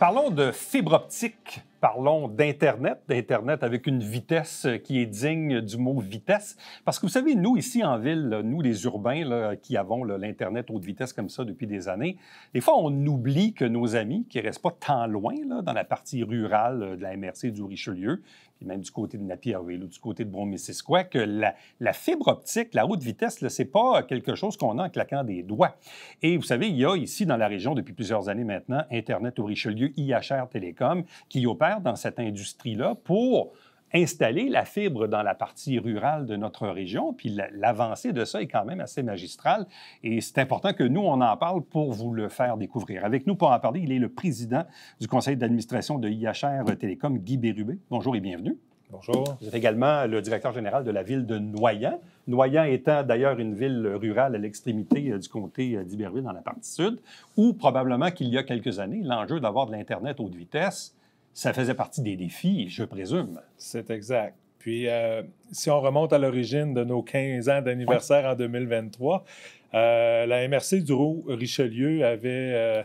Parlons de fibre optique parlons d'Internet, d'Internet avec une vitesse qui est digne du mot vitesse. Parce que vous savez, nous, ici en ville, nous, les urbains qui avons l'Internet haute vitesse comme ça depuis des années, des fois, on oublie que nos amis qui restent pas tant loin, dans la partie rurale euh, de la MRC du Richelieu, puis même du côté de Napierville ou du côté de Brome-Missisquoi que la, la, fibre optique, la haute vitesse, ce n'est pas quelque chose qu'on a en claquant des doigts. Et vous savez, il y a ici dans la région depuis plusieurs années maintenant Internet au Richelieu, IHR Télécom, qui opère dans cette industrie-là pour installer la fibre dans la partie rurale de notre région. Puis l'avancée de ça est quand même assez magistrale et c'est important que nous, on en parle pour vous le faire découvrir. Avec nous pour en parler, il est le président du conseil d'administration de IHR Télécom, Guy Bérubé. Bonjour et bienvenue. Bonjour. Vous êtes également le directeur général de la ville de Noyant. Noyant étant d'ailleurs une ville rurale à l'extrémité euh, du comté euh, d'Iberville dans la partie sud, où probablement qu'il y a quelques années, l'enjeu d'avoir de l'Internet haute vitesse ça faisait partie des défis, je présume. C'est exact. Puis, euh, si on remonte à l'origine de nos 15 ans d'anniversaire en 2023, euh, la MRC du Richelieu avait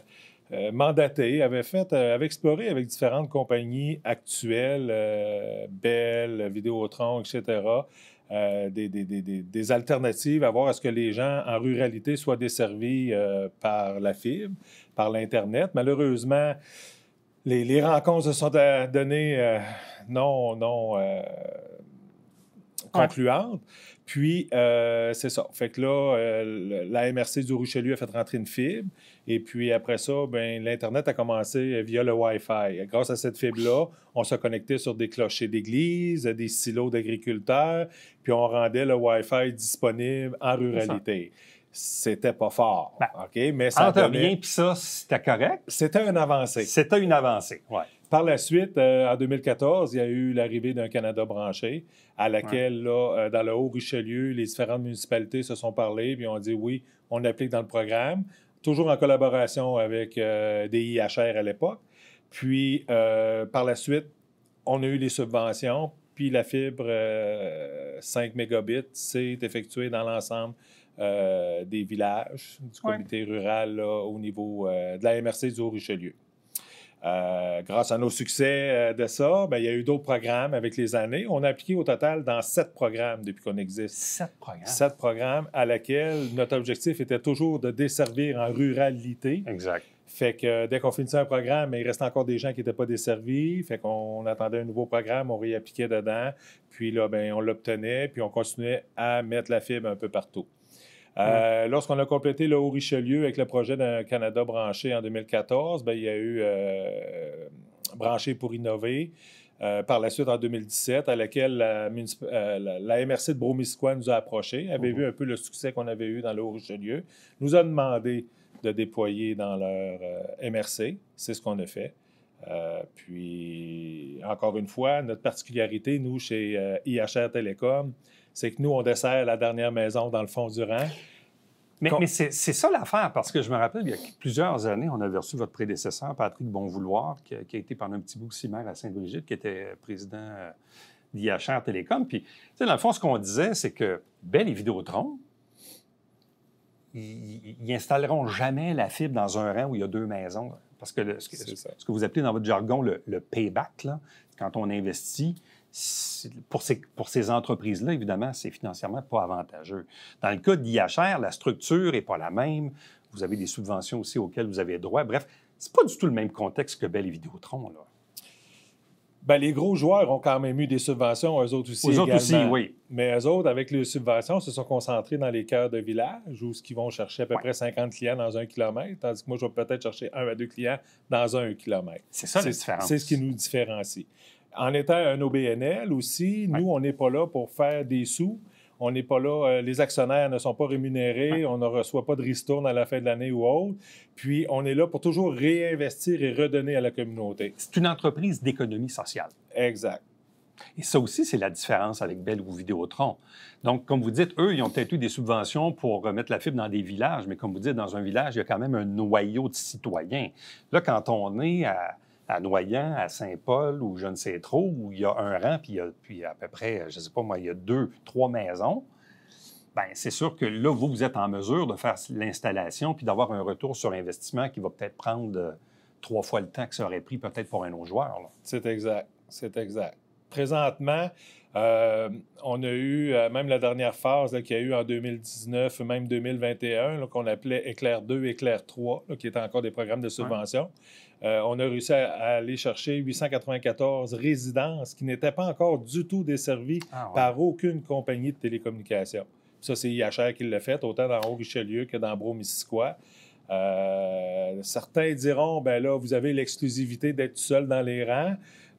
euh, mandaté, avait fait, avait exploré avec différentes compagnies actuelles, Bell, Vidéotron, etc., des, des, alternatives à voir à ce que les gens en ruralité soient desservis par la fibre, par l'Internet. Malheureusement, les, rencontres se sont données euh, non, non euh, concluantes. Puis, euh, c'est ça. Fait que là, la MRC du Richelieu a fait rentrer une fibre. Et puis après ça, ben, l'Internet a commencé via le Wi-Fi. Grâce à cette fibre-là, on se connectait sur des clochers d'église, des silos d'agriculteurs, puis on rendait le Wi-Fi disponible en ruralité c'était pas fort. Ben, OK? Mais ça entre puis ça, c'était correct. C'était une avancée. C'était une avancée, oui. Par la suite, euh, en 2014, il y a eu l'arrivée d'un Canada branché, à laquelle, euh, dans le Haut-Richelieu, les différentes municipalités se sont parlées, puis ont dit oui, on applique dans le programme, toujours en collaboration avec euh, des IHR à l'époque. Puis, par la suite, on a eu les subventions, puis la fibre 5 mégabits s'est effectuée dans l'ensemble euh, des villages, du comité rural au niveau euh, de la MRC du Haut-Richelieu. Euh, grâce à nos succès de ça, ben, il y a eu d'autres programmes avec les années. On a appliqué au total dans sept programmes depuis qu'on existe. Sept programmes. Sept programmes à laquelle notre objectif était toujours de desservir en ruralité. Exact. Fait que dès qu'on finissait un programme, ben, il restait encore des gens qui n'étaient pas desservis. Fait qu'on attendait un nouveau programme, on réappliquait dedans. Puis là, ben, on l'obtenait, puis on continuait à mettre la fibre un peu partout. Euh, lorsqu'on a complété le Haut-Richelieu avec le projet d'un Canada branché en 2014, ben, il y a eu euh, Branché pour innover. Euh, par la suite, en 2017, à laquelle la, MRC de Bromisquoi nous a approché, avait vu oh. un peu le succès qu'on avait eu dans le Haut-Richelieu, nous a demandé de déployer dans leur MRC. C'est ce qu'on a fait. Euh, puis, encore une fois, notre particularité, nous, chez euh, IHR Télécom, c'est que nous, on dessert la dernière maison dans le fond du rang. Mais, mais c'est ça l'affaire, parce que je me rappelle, il y a plusieurs années, on avait reçu votre prédécesseur, Patrick Bonvouloir, qui a, qui été pendant un petit bout aussi maire à Sainte-Brigitte, qui était président euh, d'IHR Télécom. Puis, tu sais, dans le fond, ce qu'on disait, c'est que, ben les Vidéotron, ils, ils installeront jamais la fibre dans un rang où il y a deux maisons que ce, que, vous appelez dans votre jargon le, payback, quand on investit, pour ces, entreprises-là, évidemment, c'est financièrement pas avantageux. Dans le cas d'IHR, la structure n'est pas la même. Vous avez des subventions aussi auxquelles vous avez droit. Bref, c'est pas du tout le même contexte que belle et Vidéotron. Là. Ben, les gros joueurs ont quand même eu des subventions, eux autres aussi. Eux autres aussi, oui. Mais eux autres, avec les subventions, se sont concentrés dans les cœurs de village où ce qu'ils vont chercher à peu près 50 clients dans un kilomètre, tandis que moi, je vais peut-être chercher un à deux clients dans un kilomètre. C'est ça la différence. C'est ce qui nous différencie. En étant un OBNL aussi, nous, on n'est pas là pour faire des sous on n'est pas là, euh, les actionnaires ne sont pas rémunérés, on ne reçoit pas de ristourne à la fin de l'année ou autre. Puis on est là pour toujours réinvestir et redonner à la communauté. C'est une entreprise d'économie sociale. Exact. Et ça aussi, c'est la différence avec Bell ou Vidéotron. Donc, comme vous dites, eux, ils ont peut-être eu des subventions pour mettre la fibre dans des villages, mais comme vous dites, dans un village, il y a quand même un noyau de citoyens. Là, quand on est à à Noyant, à Saint-Paul, ou je ne sais trop, où il y a un rang, puis, il y a, puis à peu près, je ne sais pas moi, il y a deux, trois maisons, bien, c'est sûr que là, vous, vous êtes en mesure de faire l'installation puis d'avoir un retour sur investissement qui va peut-être prendre euh, trois fois le temps que ça aurait pris peut-être pour un autre joueur. C'est exact. C'est exact présentement, euh, on a eu, euh, même la dernière phase qu'il y a eu en 2019, même 2021, qu'on appelait Éclair 2, Éclair 3, qui étaient encore des programmes de subvention. Euh, on a réussi à, aller chercher 894 résidences qui n'étaient pas encore du tout desservies ah, par aucune compagnie de télécommunications. Ça, c'est IHR qui l'a fait, autant dans Haut-Richelieu que dans bro certains diront, ben là, vous avez l'exclusivité d'être seul dans les rangs.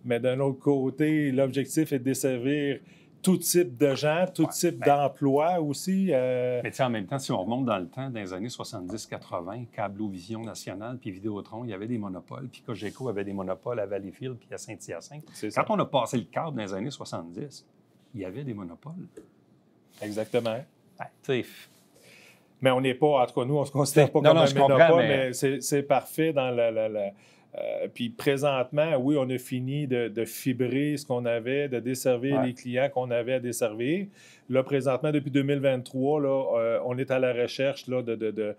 Mais d'un autre côté, l'objectif est de desservir tout type de gens, tout type ben d'emplois aussi. Euh. Mais tu en même temps, si on remonte dans le temps, dans les années 70-80, Cablo-Vision Nationale puis Vidéotron, il y avait des monopoles, puis Cogeco avait des monopoles à Valleyfield puis à Saint-Hyacinthe. Quand on a passé le cadre dans les années 70, il y avait des monopoles. Exactement. Ben, mais on n'est pas, en tout cas, nous, on ne se considère pas comme un monopole, mais, mais c'est parfait dans la, la euh, puis présentement, oui, on a fini de, fibrer ce qu'on avait, de desservir les clients qu'on avait à desservir. Là, présentement, depuis 2023, euh, on est à la recherche là, euh,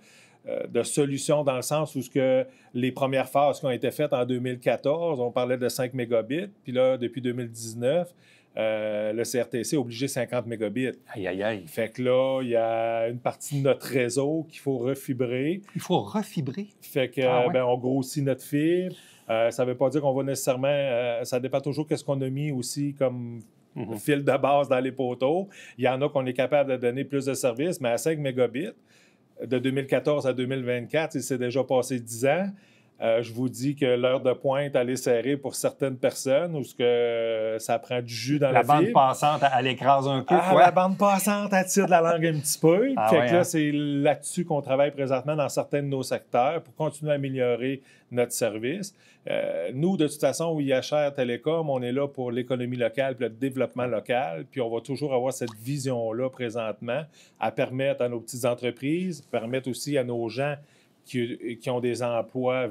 de, solutions dans le sens où ce que les premières phases qui ont été faites en 2014, on parlait de 5 mégabits, puis là, depuis 2019, euh, le CRTC est obligé 50 mégabits. Aïe, aïe, aïe. Fait que là, il y a une partie de notre réseau qu'il faut refibrer. Il faut refibrer? Fait que, ah ben, on grossit notre fil. Euh, ça ne veut pas dire qu'on va nécessairement... Euh, ça dépend toujours qu'est-ce qu'on a mis aussi comme mhm. fil de base dans les poteaux. Il y en a qu'on est capable de donner plus de services, mais à 5 mégabits, de 2014 à 2024, il s'est déjà passé 10 ans. Euh, je vous dis que l'heure de pointe, elle est serrée pour certaines personnes ou ce que ça prend du jus dans la, la bande passante, elle écrase un coup. Ah, La bande passante, attire de la langue un petit peu. Ah, là, hein. c'est là-dessus qu'on travaille présentement dans certains de nos secteurs pour continuer à améliorer notre service. Euh, nous, de toute façon, au IHR Télécom, on est là pour l'économie locale, le développement local, puis on va toujours avoir cette vision-là présentement à permettre à nos petites entreprises, permettre aussi à nos gens qui, ont des emplois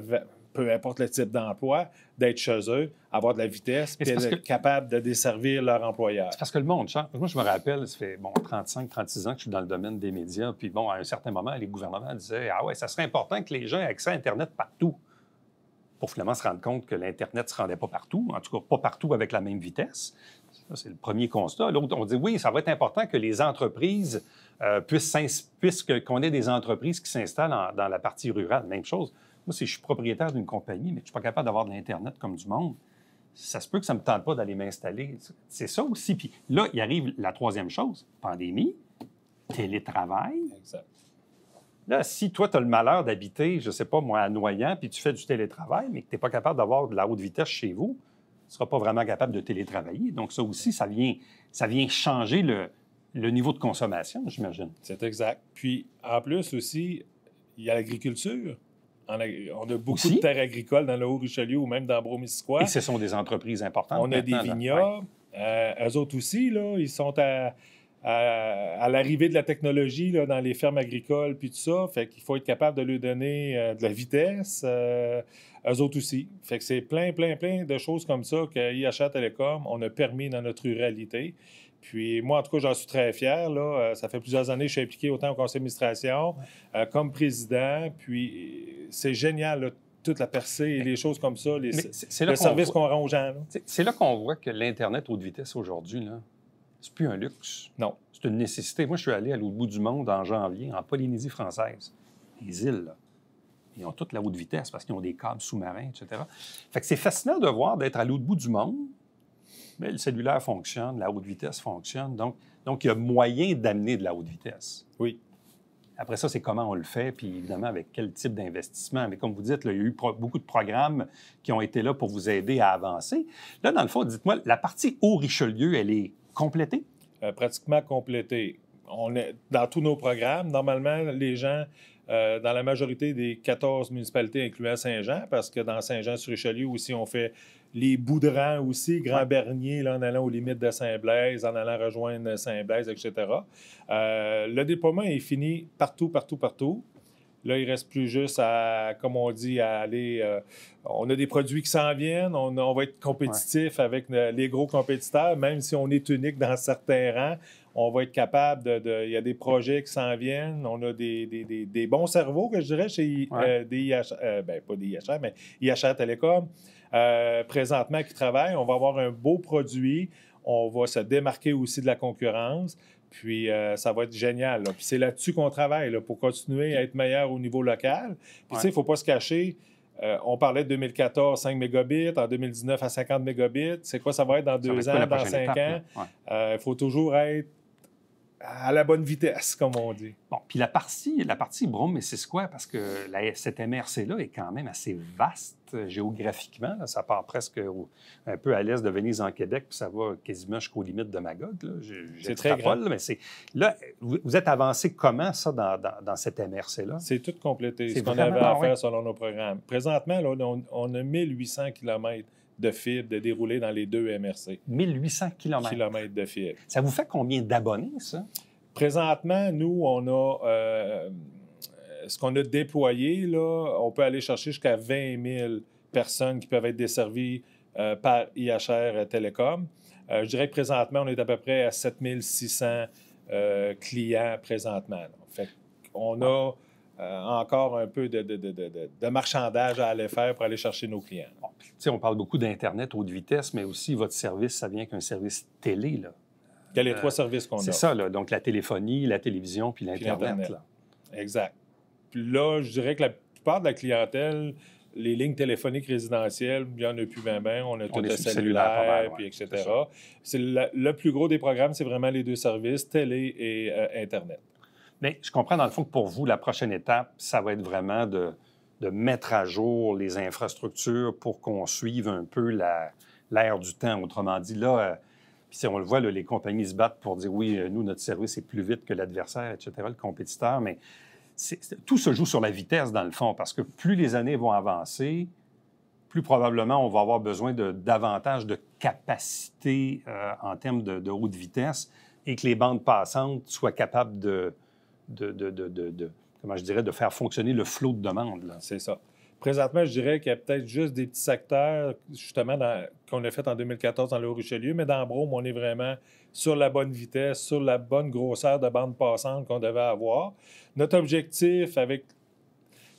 peu importe le type d'emploi, d'être chez eux, avoir de la vitesse, être capable de desservir leur employeur. C'est parce que le monde change. Moi, je me rappelle, ça fait bon, 35, 36 ans que je suis dans le domaine des médias, puis bon, à un certain moment, les gouvernements disaient Ah ouais, ça serait important que les gens aient accès à Internet partout. Pour finalement se rendre compte que l'Internet ne se rendait pas partout, en tout cas pas partout avec la même vitesse c'est le premier constat. L'autre, on dit oui, ça va être important que les entreprises euh, puissent, puisque qu'on ait des entreprises qui s'installent dans la partie rurale. Même chose. Moi, si je suis propriétaire d'une compagnie, mais je ne suis pas capable d'avoir de l'internet comme du monde, ça se peut que ça ne me tente pas d'aller m'installer. C'est ça aussi. Puis là, il arrive la troisième chose pandémie, télétravail. Exact. Là, si toi, tu as le malheur d'habiter, je ne sais pas moi, à Noyant, puis tu fais du télétravail, mais que tu n'es pas capable d'avoir de la haute vitesse chez vous, ne sera pas vraiment capable de télétravailler. Donc, ça aussi, ça vient, ça vient changer le, niveau de consommation, j'imagine. C'est exact. Puis, en plus aussi, il y a l'agriculture. On a beaucoup de terres agricoles dans le Haut-Richelieu ou même dans Bromissisquoi. Et ce sont des entreprises importantes. On a des vignobles. Euh, autres aussi, là, ils sont à à, l'arrivée de la technologie dans les fermes agricoles, puis tout ça. Fait qu'il faut être capable de lui donner euh, de la vitesse, euh, eux autres aussi. Fait que c'est plein, plein, plein de choses comme ça qu'IHA Télécom, on a permis dans notre ruralité. Puis moi, en tout cas, j'en suis très fier. Là. Euh, ça fait plusieurs années que je suis impliqué autant au conseil d'administration comme président. Puis c'est génial, toute la percée et les choses comme ça, le service qu'on rend aux gens. C'est là qu'on voit que l'Internet haute vitesse aujourd'hui, c'est plus un luxe. Non. C'est une nécessité. Moi, je suis allé à l'autre bout du monde en janvier, en Polynésie française. Les îles, là. Ils ont toute la haute vitesse parce qu'ils ont des câbles sous-marins, etc. Fait que c'est fascinant de voir d'être à l'autre bout du monde. Mais le cellulaire fonctionne, la haute vitesse fonctionne. Donc, donc il y a moyen d'amener de la haute vitesse. Oui. Après ça, c'est comment on le fait, puis évidemment avec quel type d'investissement. Mais comme vous dites, il y a eu beaucoup de programmes qui ont été là pour vous aider à avancer. Là, dans le fond, dites-moi, la partie haut Richelieu, elle est complété? Euh, pratiquement complété. On est dans tous nos programmes, normalement, les gens, euh, dans la majorité des 14 municipalités, incluant Saint-Jean, parce que dans Saint-Jean-sur-Richelieu aussi, on fait les Boudrans aussi, Grand Bernier, en allant aux limites de Saint-Blaise, en allant rejoindre Saint-Blaise, etc. Euh, le déploiement est fini partout, partout, partout. Là, il reste plus juste à, comme on dit, à aller. Euh, on a des produits qui s'en viennent, on, va être compétitif avec les gros compétiteurs, même si on est unique dans certains rangs. On va être capable de. Il y a des projets qui s'en viennent. On a des, bons cerveaux, que je dirais, chez des euh, euh, ben, pas des IHR, mais IHR Télécom, présentement qui travaillent. On va avoir un beau produit on va se démarquer aussi de la concurrence. Puis euh, ça va être génial. Puis c'est là-dessus qu'on travaille, pour continuer à être meilleur au niveau local. Puis tu sais, il ne faut pas se cacher. Euh, on parlait de 2014, 5 mégabits, en 2019 à 50 mégabits. C'est quoi ça va être dans deux ans, dans cinq ans? Euh, il faut toujours être à la bonne vitesse, comme on dit. Bon, puis la partie, la partie Brome c'est quoi parce que la, cette MRC-là est quand même assez vaste euh, géographiquement. ça part presque un peu à l'est de Venise en Québec, puis ça va quasiment jusqu'aux limites de Magog. C'est très grand. mais c'est là, vous, êtes avancé comment, ça, dans, dans, cette MRC-là? C'est tout complété, ce qu'on avait à faire selon nos programmes. Présentement, on, on, a 1800 km de fibre, de dérouler dans les deux MRC. 1800 km. Kilomètres de fibre. Ça vous fait combien d'abonnés, ça? Présentement, nous, on a. Euh, ce qu'on a déployé, là, on peut aller chercher jusqu'à 20 000 personnes qui peuvent être desservies euh, par IHR Télécom. Euh, je dirais que présentement, on est à peu près à 7 600 clients présentement. en Fait on a euh, encore un peu de, marchandage à aller faire pour aller chercher nos clients. on parle beaucoup d'Internet haute vitesse, mais aussi votre service, ça vient qu'un service télé. Là. Il les euh, trois services qu'on a. C'est ça, là, donc la téléphonie, la télévision, puis l'Internet. Exact. Puis là, je dirais que la plupart de la clientèle, les lignes téléphoniques résidentielles, il n'y en a plus 20 ben, ben, on a tout le cellulaire, puis etc. C'est le plus gros des programmes, c'est vraiment les deux services, télé et euh, Internet. Mais je comprends, dans le fond, que pour vous, la prochaine étape, ça va être vraiment de, mettre à jour les infrastructures pour qu'on suive un peu la, l'ère du temps. Autrement dit, là, euh, on le voit, les compagnies se battent pour dire oui, euh, nous, notre service est plus vite que l'adversaire, etc., le compétiteur, mais tout se joue sur la vitesse, dans le fond, parce que plus les années vont avancer, plus probablement on va avoir besoin de davantage de capacité euh, en termes de, de haute vitesse et que les bandes passantes soient capables de, de, de, comment je dirais, de faire fonctionner le flot de demande. C'est ça. Présentement, je dirais qu'il y a peut-être juste des petits secteurs, justement, qu'on a fait en 2014 dans le Richelieu, mais dans Brome, on est vraiment sur la bonne vitesse, sur la bonne grosseur de bande passante qu'on devait avoir. Notre objectif avec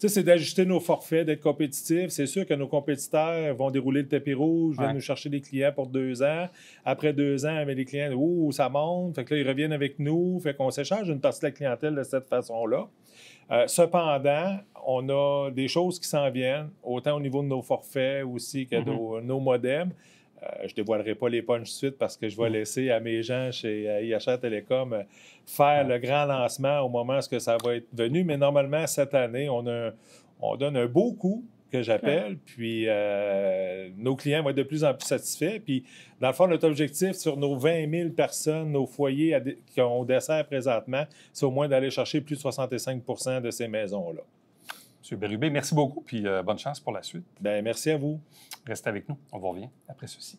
c'est d'ajuster nos forfaits, d'être compétitifs. C'est sûr que nos compétiteurs vont dérouler le tapis rouge, viennent nous chercher des clients pour deux ans. Après deux ans, mais les clients, ouh, ça monte. Fait que là, ils reviennent avec nous. Fait qu'on s'échange une partie de la clientèle de cette façon-là. Euh, cependant, on a des choses qui s'en viennent, autant au niveau de nos forfaits aussi que de mm-hmm. nos, nos modems. Euh, je ne dévoilerai pas les punches suite parce que je vais mm. laisser à mes gens chez IHR Télécom euh, faire le grand lancement au moment où ça va être venu. Mais normalement, cette année, on, donne un beau coup que j'appelle, puis euh, nos clients vont être de plus en plus satisfaits. Puis, dans le fond, notre objectif sur nos 20 000 personnes, nos foyers qu'on dessert présentement, c'est au moins d'aller chercher plus de 65 de ces maisons-là. Monsieur merci beaucoup, puis euh, bonne chance pour la suite. Ben, merci à vous. Restez avec nous. On vous revient après ceci.